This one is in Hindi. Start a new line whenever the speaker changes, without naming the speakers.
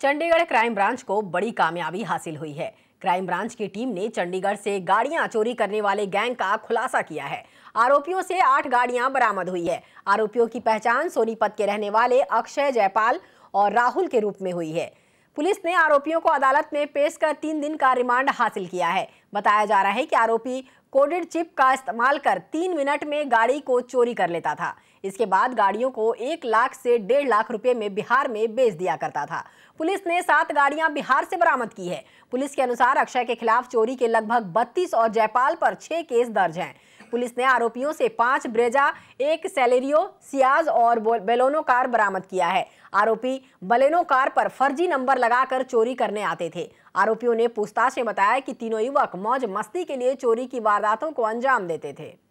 चंडीगढ़ क्राइम ब्रांच को बड़ी कामयाबी हासिल हुई है क्राइम ब्रांच की टीम ने चंडीगढ़ से गाड़ियां चोरी करने वाले गैंग का खुलासा किया है आरोपियों से आठ गाड़ियां बरामद हुई है आरोपियों की पहचान सोनीपत के रहने वाले अक्षय जयपाल और राहुल के रूप में हुई है पुलिस ने आरोपियों को अदालत में पेश कर तीन दिन का रिमांड हासिल किया है बताया जा रहा है कि आरोपी कोडेड चिप का इस्तेमाल कर तीन मिनट में गाड़ी को चोरी कर लेता था इसके बाद गाड़ियों को एक लाख से डेढ़ लाख रुपए में बिहार में बेच दिया करता था पुलिस ने सात गाड़ियां बिहार से बरामद की है पुलिस के अनुसार अक्षय के खिलाफ चोरी के लगभग बत्तीस और जयपाल पर छह केस दर्ज हैं पुलिस ने आरोपियों से पांच ब्रेजा एक सैलरियो सियाज और बेलोनो कार बरामद किया है आरोपी बलेनो कार पर फर्जी नंबर लगाकर चोरी करने आते थे आरोपियों ने पूछताछ में बताया कि तीनों युवक मौज मस्ती के लिए चोरी की वारदातों को अंजाम देते थे